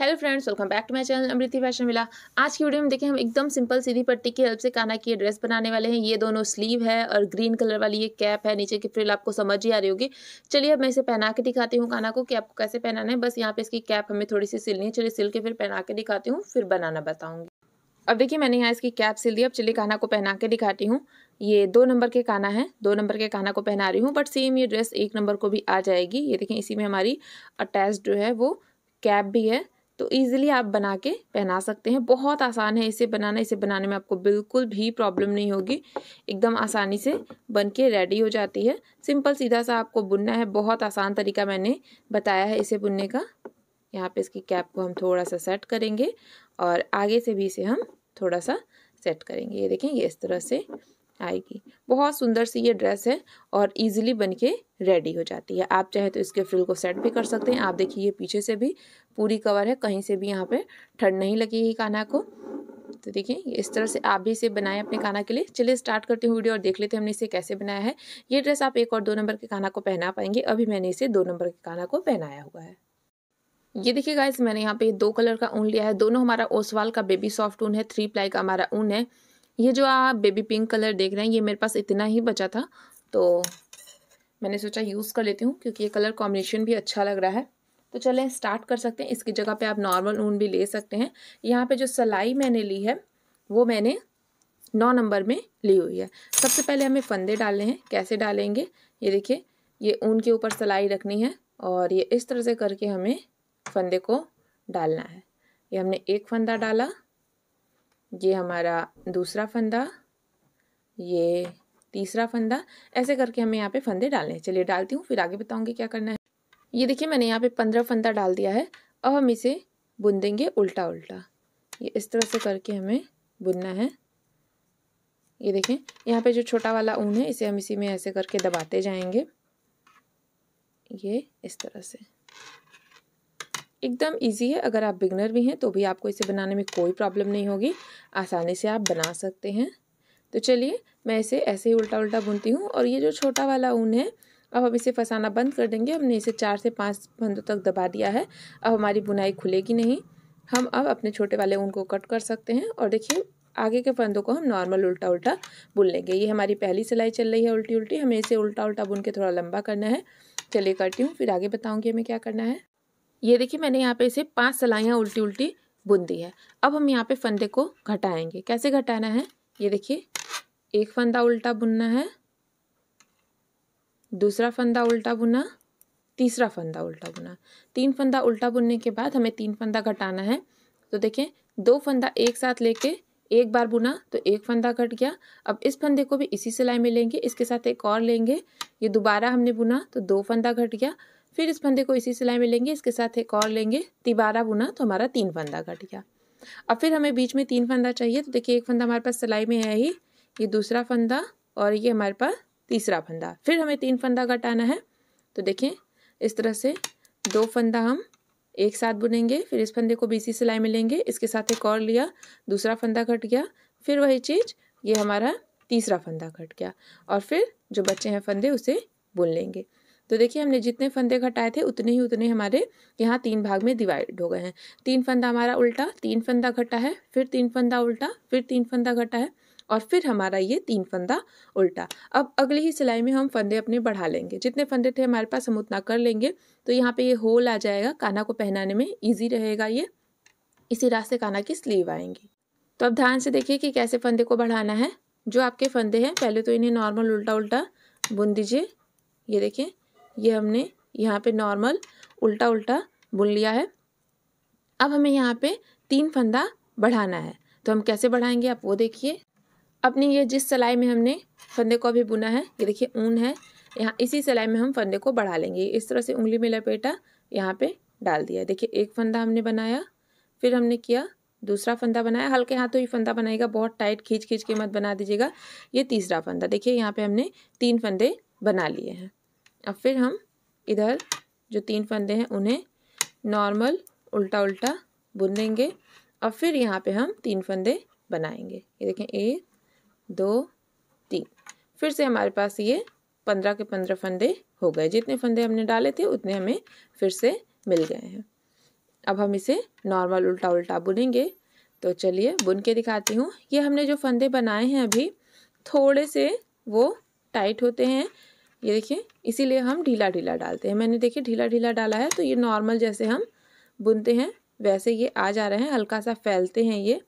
hello friends welcome back to my channel Amriti fashion मिला आज की वीडियो में देखें हम एकदम सिंपल सीधी पट्टी की हेल्प से काना की ड्रेस बनाने वाले हैं ये दोनों स्लीव है और ग्रीन कलर वाली ये कैप है नीचे की फ्रिल आपको समझ ही आ रही होगी चलिए अब मैं इसे पहना के दिखाती हूँ काना को कि आपको कैसे पहनाना है बस यहाँ पे इसकी कैप हमें थोड़ी सी सिलनी है चलिए सिल के फिर पहना के दिखाती हूँ फिर बनाना बताऊँगी अब देखिए मैंने यहाँ इसकी कैप सिल दी अब चलिए काना को पहना के दिखाती हूँ ये दो नंबर के काना है दो नंबर के काना को पहना रही हूँ बट सेम ये ड्रेस एक नंबर को भी आ जाएगी ये देखें इसी में हमारी अटैच जो है वो कैप भी है तो ईज़िली आप बना के पहना सकते हैं बहुत आसान है इसे बनाना इसे बनाने में आपको बिल्कुल भी प्रॉब्लम नहीं होगी एकदम आसानी से बन के रेडी हो जाती है सिंपल सीधा सा आपको बुनना है बहुत आसान तरीका मैंने बताया है इसे बुनने का यहाँ पे इसकी कैप को हम थोड़ा सा सेट करेंगे और आगे से भी इसे हम थोड़ा सा सेट करेंगे ये देखें ये इस तरह से आएगी बहुत सुंदर सी ये ड्रेस है और इजीली बन के रेडी हो जाती है आप चाहे तो इसके फ्रिल को सेट भी कर सकते हैं आप देखिए ये पीछे से भी पूरी कवर है कहीं से भी यहाँ पे ठंड नहीं लगेगी काना को तो देखिए इस तरह से आप भी इसे बनाएं अपने काना के लिए चलिए स्टार्ट करते हैं वीडियो और देख लेते हैं हमने इसे कैसे बनाया है ये ड्रेस आप एक और दो नंबर के काना को पहना पाएंगे अभी मैंने इसे दो नंबर के खाना को पहनाया हुआ है ये देखिए गाइस मैंने यहाँ पे दो कलर का ऊन लिया है दोनों हमारा ओसवाल का बेबी सॉफ्ट ऊन है थ्री प्लाई का हमारा ऊन है ये जो आप बेबी पिंक कलर देख रहे हैं ये मेरे पास इतना ही बचा था तो मैंने सोचा यूज़ कर लेती हूँ क्योंकि ये कलर कॉम्बिनेशन भी अच्छा लग रहा है तो चलें स्टार्ट कर सकते हैं इसकी जगह पे आप नॉर्मल ऊन भी ले सकते हैं यहाँ पे जो सलाई मैंने ली है वो मैंने नौ नंबर में ली हुई है सबसे पहले हमें फंदे डालने हैं कैसे डालेंगे ये देखिए ये ऊन के ऊपर सलाई रखनी है और ये इस तरह से करके हमें फंदे को डालना है ये हमने एक फंदा डाला ये हमारा दूसरा फंदा ये तीसरा फंदा ऐसे करके हमें यहाँ पे फंदे डालने हैं चलिए डालती हूँ फिर आगे बताऊँगी क्या करना है ये देखिए मैंने यहाँ पे पंद्रह फंदा डाल दिया है अब हम इसे बुन देंगे उल्टा उल्टा ये इस तरह से करके हमें बुनना है ये देखें यहाँ पे जो छोटा वाला ऊन है इसे हम इसी में ऐसे करके दबाते जाएंगे ये इस तरह से एकदम इजी है अगर आप बिगनर भी हैं तो भी आपको इसे बनाने में कोई प्रॉब्लम नहीं होगी आसानी से आप बना सकते हैं तो चलिए मैं इसे ऐसे ही उल्टा उल्टा बुनती हूँ और ये जो छोटा वाला ऊन है अब हम इसे फंसाना बंद कर देंगे हमने इसे चार से पाँच फंदों तक दबा दिया है अब हमारी बुनाई खुलेगी नहीं हम अब अपने छोटे वाले ऊन को कट कर सकते हैं और देखिए आगे के फंदों को हम नॉर्मल उल्टा उल्टा बुन लेंगे ये हमारी पहली सिलाई चल रही है उल्टी उल्टी हमें इसे उल्टा उल्टा बुन के थोड़ा लंबा करना है चलिए करती हूँ फिर आगे बताऊँगी हमें क्या करना है ये देखिए मैंने यहाँ पे इसे पांच सलाइयाँ उल्टी उल्टी बुन दी है अब हम यहाँ पे फंदे को घटाएंगे कैसे घटाना है ये देखिए एक फंदा उल्टा बुनना है दूसरा फंदा उल्टा बुना तीसरा फंदा उल्टा बुना तीन फंदा उल्टा बुनने के बाद हमें तीन फंदा घटाना है तो देखें दो फंदा एक साथ लेके एक बार बुना तो एक फंदा घट गया अब इस फंदे को भी इसी सिलाई में लेंगे इसके साथ एक और लेंगे ये दोबारा हमने बुना तो दो फंदा घट गया फिर इस फंदे को इसी सिलाई में लेंगे इसके साथ एक और लेंगे तिबारा बुना तो हमारा तीन फंदा कट गया अब फिर हमें बीच में तीन फंदा चाहिए तो देखिए एक फंदा हमारे पास सिलाई में है ही ये दूसरा फंदा और ये हमारे पास तीसरा फंदा फिर हमें तीन फंदा कटाना है तो देखें इस तरह से दो फंदा हम एक साथ बुनेंगे फिर इस फंदे को बीसी सिलाई में लेंगे इसके साथ एक और लिया दूसरा फंदा घट गया फिर वही चीज़ ये हमारा तीसरा फंदा घट गया और फिर जो बच्चे हैं फंदे उसे बुन लेंगे तो देखिए हमने जितने फंदे घटाए थे उतने ही उतने हमारे यहाँ तीन भाग में डिवाइड हो गए हैं तीन फंदा हमारा उल्टा तीन फंदा घटा है फिर तीन फंदा उल्टा फिर तीन फंदा घटा है और फिर हमारा ये तीन फंदा उल्टा अब अगली ही सिलाई में हम फंदे अपने बढ़ा लेंगे जितने फंदे थे हमारे पास हम उतना कर लेंगे तो यहाँ पे ये होल आ जाएगा काना को पहनाने में ईजी रहेगा ये इसी रास्ते काना की स्लीव आएंगी तो अब ध्यान से देखिए कि कैसे फंदे को बढ़ाना है जो आपके फंदे हैं पहले तो इन्हें नॉर्मल उल्टा उल्टा बुन दीजिए ये देखिए ये हमने यहाँ पे नॉर्मल उल्टा उल्टा बुन लिया है अब हमें यहाँ पे तीन फंदा बढ़ाना है तो हम कैसे बढ़ाएंगे आप वो देखिए अपनी ये जिस सिलाई में हमने फंदे को अभी बुना है ये देखिए ऊन है यहाँ इसी सिलाई में हम फंदे को बढ़ा लेंगे इस तरह से उंगली में लपेटा यहाँ पे डाल दिया देखिए एक फंदा हमने बनाया फिर हमने किया दूसरा फंदा बनाया हल्के हाथों ही फंदा बनाएगा बहुत टाइट खींच खींच के मत बना दीजिएगा ये तीसरा फंदा देखिए यहाँ पे हमने तीन फंदे बना लिए हैं अब फिर हम इधर जो तीन फंदे हैं उन्हें नॉर्मल उल्टा उल्टा बुन देंगे और फिर यहाँ पे हम तीन फंदे बनाएंगे ये देखें एक दो तीन फिर से हमारे पास ये पंद्रह के पंद्रह फंदे हो गए जितने फंदे हमने डाले थे उतने हमें फिर से मिल गए हैं अब हम इसे नॉर्मल उल्टा उल्टा बुनेंगे तो चलिए बुन के दिखाती हूँ ये हमने जो फंदे बनाए हैं अभी थोड़े से वो टाइट होते हैं ये देखिए इसीलिए हम ढीला ढीला डालते हैं मैंने देखिए ढीला ढीला डाला है तो ये नॉर्मल जैसे हम बुनते हैं वैसे ये आ जा रहे हैं हल्का सा फैलते हैं ये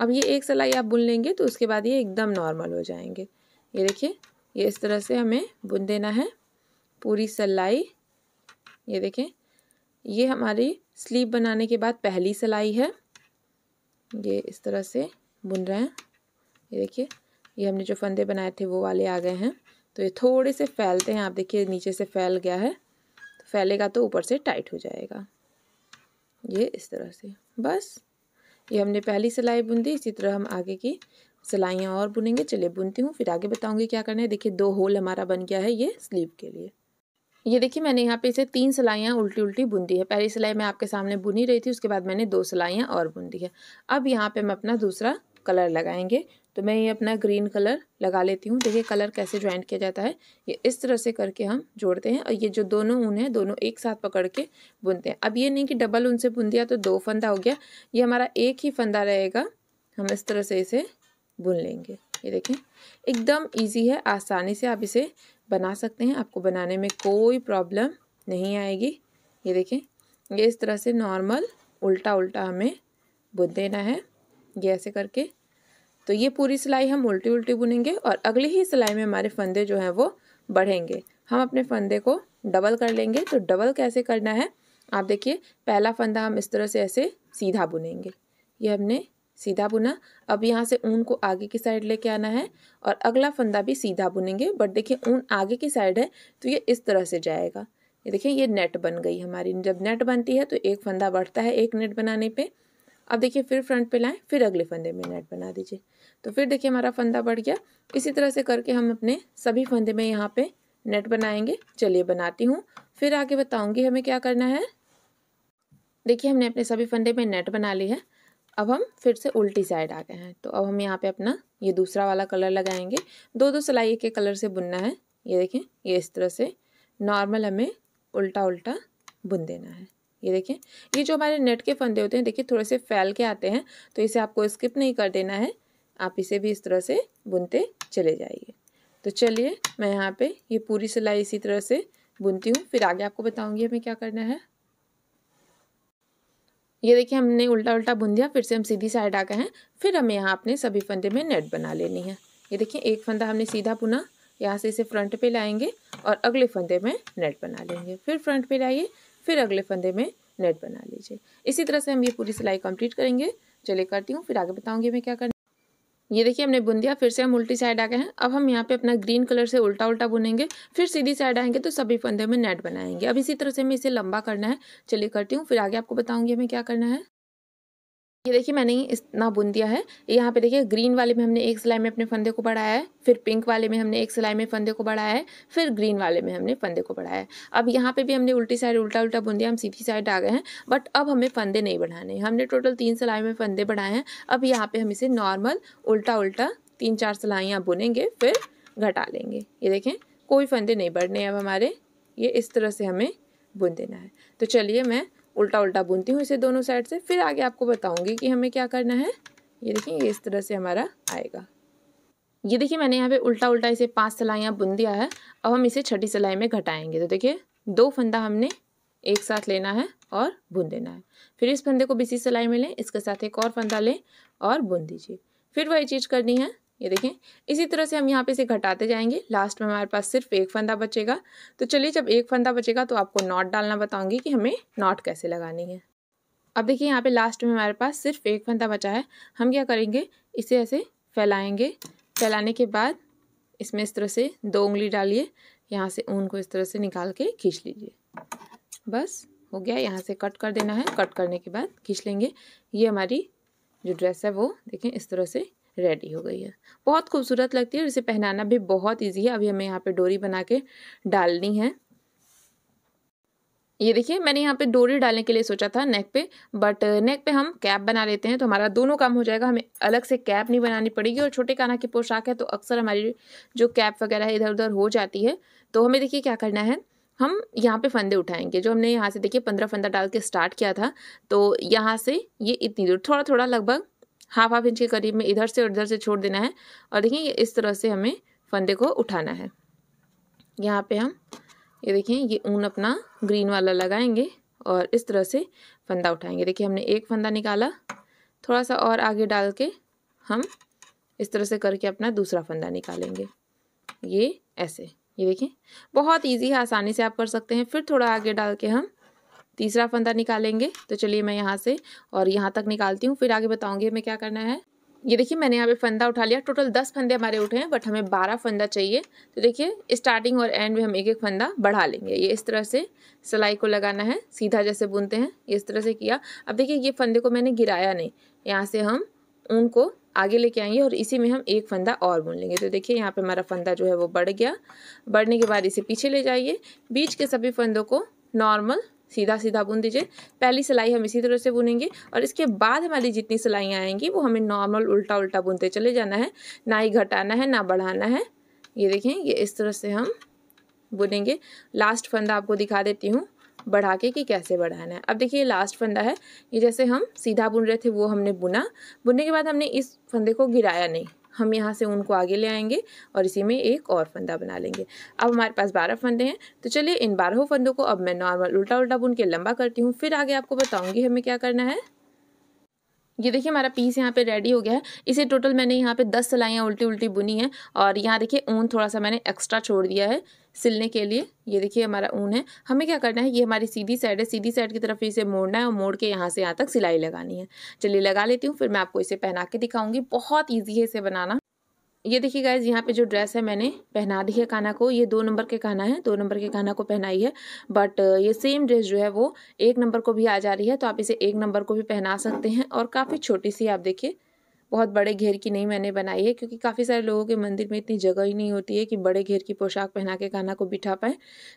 अब ये एक सलाई आप बुन लेंगे तो उसके बाद ये एकदम नॉर्मल हो जाएंगे ये देखिए ये इस तरह से हमें बुन देना है पूरी सलाई ये देखें ये हमारी स्लीव बनाने के बाद पहली सलाई है ये इस तरह से बुन रहे हैं ये देखिए ये हमने जो फंदे बनाए थे वो वाले आ गए हैं तो ये थोड़े से फैलते हैं आप देखिए नीचे से फैल गया है तो फैलेगा तो ऊपर से टाइट हो जाएगा ये इस तरह से बस ये हमने पहली सिलाई बुन दी इसी तरह हम आगे की सिलाइयाँ और बुनेंगे चलिए बुनती हूँ फिर आगे बताऊँगी क्या करना है देखिए दो होल हमारा बन गया है ये स्लीव के लिए ये देखिए मैंने यहाँ पे इसे तीन सिलाइयाँ उल्टी उल्टी बुन दी है पहली सिलाई मैं आपके सामने बुनी रही थी उसके बाद मैंने दो सिलाइयाँ और बुन दी है अब यहाँ पे हम अपना दूसरा कलर लगाएंगे तो मैं ये अपना ग्रीन कलर लगा लेती हूँ देखिए कलर कैसे ज्वाइंट किया जाता है ये इस तरह से करके हम जोड़ते हैं और ये जो दोनों ऊन है दोनों एक साथ पकड़ के बुनते हैं अब ये नहीं कि डबल ऊन से बुन दिया तो दो फंदा हो गया ये हमारा एक ही फंदा रहेगा हम इस तरह से इसे बुन लेंगे ये देखें एकदम ईजी है आसानी से आप इसे बना सकते हैं आपको बनाने में कोई प्रॉब्लम नहीं आएगी ये देखें ये इस तरह से नॉर्मल उल्टा उल्टा हमें बुन देना है ये ऐसे करके तो ये पूरी सिलाई हम उल्टी उल्टी बुनेंगे और अगली ही सिलाई में हमारे फंदे जो हैं वो बढ़ेंगे हम अपने फंदे को डबल कर लेंगे तो डबल कैसे करना है आप देखिए पहला फंदा हम इस तरह से ऐसे सीधा बुनेंगे ये हमने सीधा बुना अब यहाँ से ऊन को आगे की साइड लेके आना है और अगला फंदा भी सीधा बुनेंगे बट देखिए ऊन आगे की साइड है तो ये इस तरह से जाएगा ये देखिए ये नेट बन गई हमारी जब नेट बनती है तो एक फंदा बढ़ता है एक नेट बनाने पे अब देखिए फिर फ्रंट पे लाएं फिर अगले फंदे में नेट बना दीजिए तो फिर देखिए हमारा फंदा बढ़ गया इसी तरह से करके हम अपने सभी फंदे में यहाँ पे नेट बनाएंगे चलिए बनाती हूँ फिर आगे बताऊँगी हमें क्या करना है देखिए हमने अपने सभी फंदे में नेट बना ली है अब हम फिर से उल्टी साइड आ गए हैं तो अब हम यहाँ पे अपना ये दूसरा वाला कलर लगाएंगे दो दो सिलाई के कलर से बुनना है ये देखें ये इस तरह से नॉर्मल हमें उल्टा उल्टा बुन देना है ये देखें ये जो हमारे नेट के फंदे होते हैं देखिए थोड़े से फैल के आते हैं तो इसे आपको स्किप नहीं कर देना है आप इसे भी इस तरह से बुनते चले जाइए तो चलिए मैं यहाँ पे ये पूरी सिलाई इसी तरह से बुनती हूँ फिर आगे आपको बताऊँगी हमें क्या करना है ये देखिए हमने उल्टा उल्टा बुन दिया फिर से हम सीधी साइड आ गए हैं फिर हमें यहाँ अपने सभी फंदे में नेट बना लेनी है ये देखिए एक फंदा हमने सीधा बुना यहाँ से इसे फ्रंट पे लाएंगे और अगले फंदे में नेट बना लेंगे फिर फ्रंट पे लाइए फिर अगले फंदे में नेट बना लीजिए इसी तरह से हम ये पूरी सिलाई कंप्लीट करेंगे चलिए करती हूँ फिर आगे बताऊँगी मैं क्या करना ये देखिए हमने बुन दिया फिर से हम उल्टी साइड आ गए हैं अब हम यहाँ पे अपना ग्रीन कलर से उल्टा उल्टा बुनेंगे फिर सीधी साइड आएंगे तो सभी फंदे में नेट बनाएंगे अब इसी तरह से हमें इसे लंबा करना है चलिए करती हूँ फिर आगे आपको बताऊँगी हमें क्या करना है ये देखिए मैंने इतना बुन दिया है यहाँ पे देखिए ग्रीन वाले में हमने एक सिलाई में अपने फंदे को बढ़ाया है फिर पिंक वाले में हमने एक सिलाई में फंदे को बढ़ाया है फिर ग्रीन वाले में हमने फंदे को बढ़ाया है अब यहाँ पे भी हमने उल्टी साइड उल्टा उल्टा बुन दिया हम सीधी साइड आ गए हैं बट अब हमें फंदे नहीं बढ़ाने हमने टोटल तीन सिलाई में फंदे बढ़ाए हैं अब यहाँ पर हम इसे नॉर्मल उल्टा उल्टा तीन चार सिलाइयाँ बुनेंगे फिर घटा लेंगे ये देखें कोई फंदे नहीं बढ़ने अब हमारे ये इस तरह से हमें बुन देना है तो चलिए मैं उल्टा उल्टा बुनती हूँ इसे दोनों साइड से फिर आगे आपको बताऊँगी कि हमें क्या करना है ये देखिए ये इस तरह से हमारा आएगा ये देखिए मैंने यहाँ पे उल्टा उल्टा इसे पांच सिलाइयाँ बुन दिया है अब हम इसे छठी सिलाई में घटाएंगे तो देखिए दो फंदा हमने एक साथ लेना है और बुन देना है फिर इस फंदे को बीसी सिलाई में लें इसके साथ एक और फंदा लें और बुन दीजिए फिर वही चीज़ करनी है ये देखें इसी तरह से हम यहाँ पे इसे घटाते जाएंगे लास्ट में हमारे पास सिर्फ एक फंदा बचेगा तो चलिए जब एक फंदा बचेगा तो आपको नॉट डालना बताऊंगी कि हमें नॉट कैसे लगानी है अब देखिए यहाँ पे लास्ट में हमारे पास सिर्फ एक फंदा बचा है हम क्या करेंगे इसे ऐसे फैलाएंगे फैलाने के बाद इसमें इस तरह से दो उंगली डालिए यहाँ से ऊन को इस तरह से निकाल के खींच लीजिए बस हो गया यहाँ से कट कर देना है कट करने के बाद खींच लेंगे ये हमारी जो ड्रेस है वो देखें इस तरह से रेडी हो गई है बहुत खूबसूरत लगती है और इसे पहनाना भी बहुत ईजी है अभी हमें यहाँ पे डोरी बना के डालनी है ये देखिए मैंने यहाँ पे डोरी डालने के लिए सोचा था नेक पे बट नेक uh, पे हम कैप बना लेते हैं तो हमारा दोनों काम हो जाएगा हमें अलग से कैप नहीं बनानी पड़ेगी और छोटे काना की पोशाक है तो अक्सर हमारी जो कैप वगैरह है इधर उधर हो जाती है तो हमें देखिए क्या करना है हम यहाँ पे फंदे उठाएंगे जो हमने यहाँ से देखिए पंद्रह फंदा डाल के स्टार्ट किया था तो यहाँ से ये इतनी दूर थोड़ा थोड़ा लगभग हाफ हाफ इंच के करीब में इधर से और इधर से छोड़ देना है और देखिए इस तरह से हमें फंदे को उठाना है यहाँ पे हम ये देखिए ये ऊन अपना ग्रीन वाला लगाएंगे और इस तरह से फंदा उठाएंगे देखिए हमने एक फंदा निकाला थोड़ा सा और आगे डाल के हम इस तरह से करके अपना दूसरा फंदा निकालेंगे ये ऐसे ये देखिए बहुत इजी है आसानी से आप कर सकते हैं फिर थोड़ा आगे डाल के हम तीसरा फंदा निकालेंगे तो चलिए मैं यहाँ से और यहाँ तक निकालती हूँ फिर आगे बताऊँगी हमें क्या करना है ये देखिए मैंने यहाँ पे फंदा उठा लिया टोटल दस फंदे हमारे उठे हैं बट हमें बारह फंदा चाहिए तो देखिए स्टार्टिंग और एंड में हम एक एक फंदा बढ़ा लेंगे ये इस तरह से सिलाई को लगाना है सीधा जैसे बुनते हैं इस तरह से किया अब देखिए ये फंदे को मैंने गिराया नहीं यहाँ से हम ऊन को आगे लेके आएंगे और इसी में हम एक फंदा और बुन लेंगे तो देखिए यहाँ पर हमारा फंदा जो है वो बढ़ गया बढ़ने के बाद इसे पीछे ले जाइए बीच के सभी फंदों को नॉर्मल सीधा सीधा बुन दीजिए पहली सिलाई हम इसी तरह से बुनेंगे और इसके बाद हमारी जितनी सिलाइयाँ आएंगी वो हमें नॉर्मल उल्टा उल्टा बुनते चले जाना है ना ही घटाना है ना बढ़ाना है ये देखें ये इस तरह से हम बुनेंगे लास्ट फंदा आपको दिखा देती हूँ बढ़ा के कि कैसे बढ़ाना है अब देखिए ये लास्ट फंदा है ये जैसे हम सीधा बुन रहे थे वो हमने बुना बुनने के बाद हमने इस फंदे को गिराया नहीं हम यहाँ से उनको आगे ले आएंगे और इसी में एक और फंदा बना लेंगे अब हमारे पास बारह फंदे हैं तो चलिए इन बारहों फंदों को अब मैं नॉर्मल उल्टा उल्टा बुन के लंबा करती हूँ फिर आगे आपको बताऊँगी हमें क्या करना है ये देखिए हमारा पीस यहाँ पे रेडी हो गया है इसे टोटल मैंने यहाँ पे दस सिलाइयाँ उल्टी उल्टी बुनी है और यहाँ देखिए ऊन थोड़ा सा मैंने एक्स्ट्रा छोड़ दिया है सिलने के लिए ये देखिए हमारा ऊन है हमें क्या करना है ये हमारी सीधी साइड है सीधी साइड की तरफ इसे मोड़ना है और मोड़ के यहाँ से यहाँ तक सिलाई लगानी है चलिए लगा लेती हूँ फिर मैं आपको इसे पहना के दिखाऊंगी बहुत ईजी है इसे बनाना ये देखिए गाइज यहाँ पे जो ड्रेस है मैंने पहना दी है काना को ये दो नंबर के काना है दो नंबर के काना को पहनाई है बट ये सेम ड्रेस जो है वो एक नंबर को भी आ जा रही है तो आप इसे एक नंबर को भी पहना सकते हैं और काफ़ी छोटी सी आप देखिए बहुत बड़े घेर की नहीं मैंने बनाई है क्योंकि काफ़ी सारे लोगों के मंदिर में इतनी जगह ही नहीं होती है कि बड़े घेर की पोशाक पहना के काना को बिठा पाएँ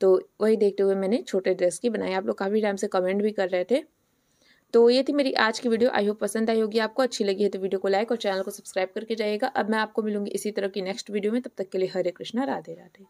तो वही देखते हुए मैंने छोटे ड्रेस की बनाई आप लोग काफ़ी टाइम से कमेंट भी कर रहे थे तो ये थी मेरी आज की वीडियो आई होप पसंद आई होगी आपको अच्छी लगी है तो वीडियो को लाइक और चैनल को सब्सक्राइब करके जाइएगा अब मैं आपको मिलूंगी इसी तरह की नेक्स्ट वीडियो में तब तक के लिए हरे कृष्णा राधे राधे